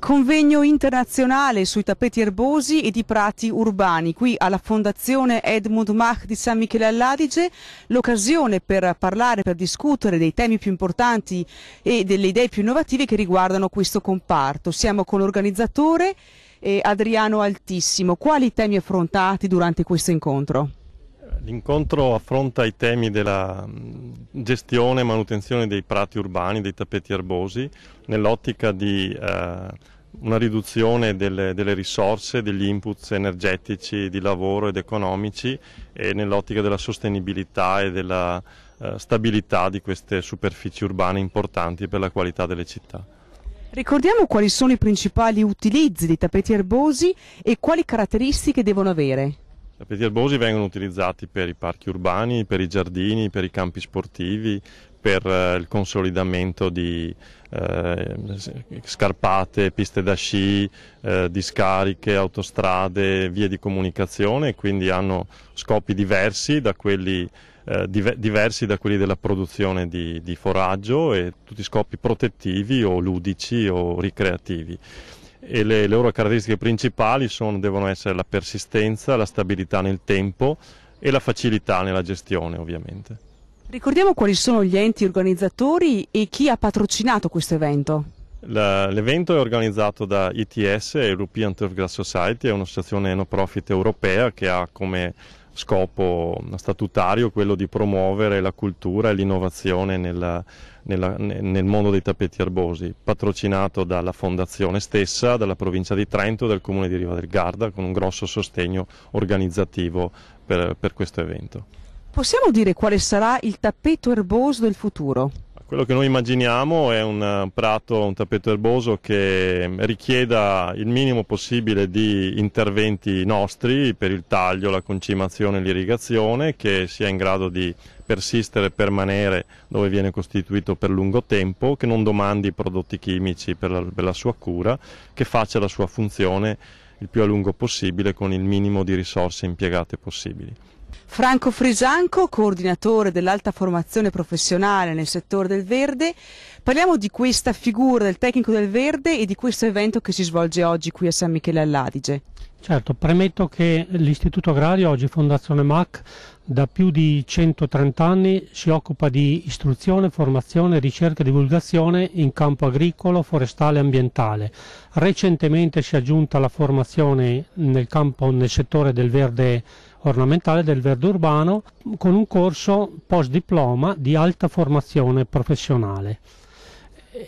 Convegno internazionale sui tappeti erbosi e di prati urbani, qui alla Fondazione Edmund Mach di San Michele all'Adige, l'occasione per parlare, per discutere dei temi più importanti e delle idee più innovative che riguardano questo comparto. Siamo con l'organizzatore eh, Adriano Altissimo. Quali temi affrontati durante questo incontro? L'incontro affronta i temi della mm, gestione e manutenzione dei prati urbani, dei tappeti erbosi, nell'ottica di eh, una riduzione delle, delle, risorse, degli inputs energetici, di lavoro ed economici e nell'ottica della sostenibilità e della eh, stabilità di queste superfici urbane importanti per la qualità delle città. Ricordiamo quali sono i principali utilizzi dei tappeti erbosi e quali caratteristiche devono avere. I tappeti erbosi vengono utilizzati per i parchi urbani, per i giardini, per i campi sportivi, per eh, il consolidamento di eh, scarpate, piste da sci, eh, discariche, autostrade, vie di comunicazione, quindi hanno scopi diversi da quelli, eh, diversi da quelli della produzione di, di foraggio e tutti scopi protettivi o ludici o ricreativi e le, le loro caratteristiche principali sono, devono essere la persistenza, la stabilità nel tempo e la facilità nella gestione ovviamente. Ricordiamo quali sono gli enti organizzatori e chi ha patrocinato questo evento. L'evento è organizzato da ITS, European Turf Grass Society, è un'associazione no profit europea che ha come scopo statutario quello di promuovere la cultura e l'innovazione nella, nella, nel mondo dei tappeti erbosi, patrocinato dalla fondazione stessa, dalla provincia di Trento e dal comune di Riva del Garda, con un grosso sostegno organizzativo per, per questo evento. Possiamo dire quale sarà il tappeto erboso del futuro? Quello che noi immaginiamo è un eh, prato, un tappeto erboso che richieda il minimo possibile di interventi nostri per il taglio, la concimazione e l'irrigazione, che sia in grado di persistere e permanere dove viene costituito per lungo tempo, che non domandi prodotti chimici per la, per la sua cura, che faccia la sua funzione il più a lungo possibile con il minimo di risorse impiegate possibili. Franco Frisanco, coordinatore dell'alta formazione professionale nel settore del verde, parliamo di questa figura del tecnico del verde e di questo evento che si svolge oggi qui a San Michele all'Adige. Certo, premetto che l'Istituto Agrario, oggi Fondazione MAC, da più di 130 anni si occupa di istruzione, formazione, ricerca e divulgazione in campo agricolo, forestale e ambientale. Recentemente si è aggiunta la formazione nel, campo, nel settore del verde ornamentale del verde urbano con un corso post diploma di alta formazione professionale.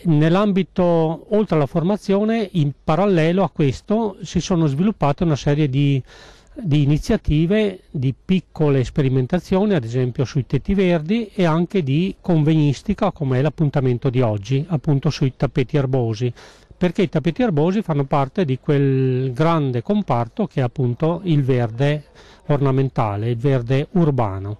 Nell'ambito, oltre alla formazione, in parallelo a questo si sono sviluppate una serie di, di iniziative, di piccole sperimentazioni, ad esempio sui tetti verdi e anche di convenistica, come l'appuntamento di oggi, appunto sui tappeti erbosi, perché i tappeti erbosi fanno parte di quel grande comparto che è appunto il verde ornamentale, il verde urbano.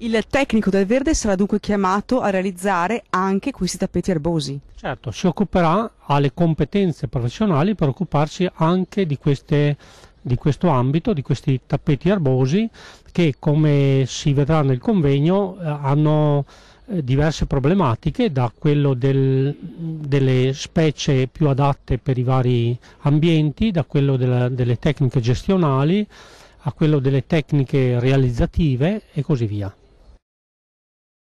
Il tecnico del verde sarà dunque chiamato a realizzare anche questi tappeti erbosi. Certo, si occuperà, ha le competenze professionali per occuparsi anche di, queste, di questo ambito, di questi tappeti erbosi che come si vedrà nel convegno eh, hanno eh, diverse problematiche, da quello del, delle specie più adatte per i vari ambienti, da quello della, delle tecniche gestionali a quello delle tecniche realizzative e così via.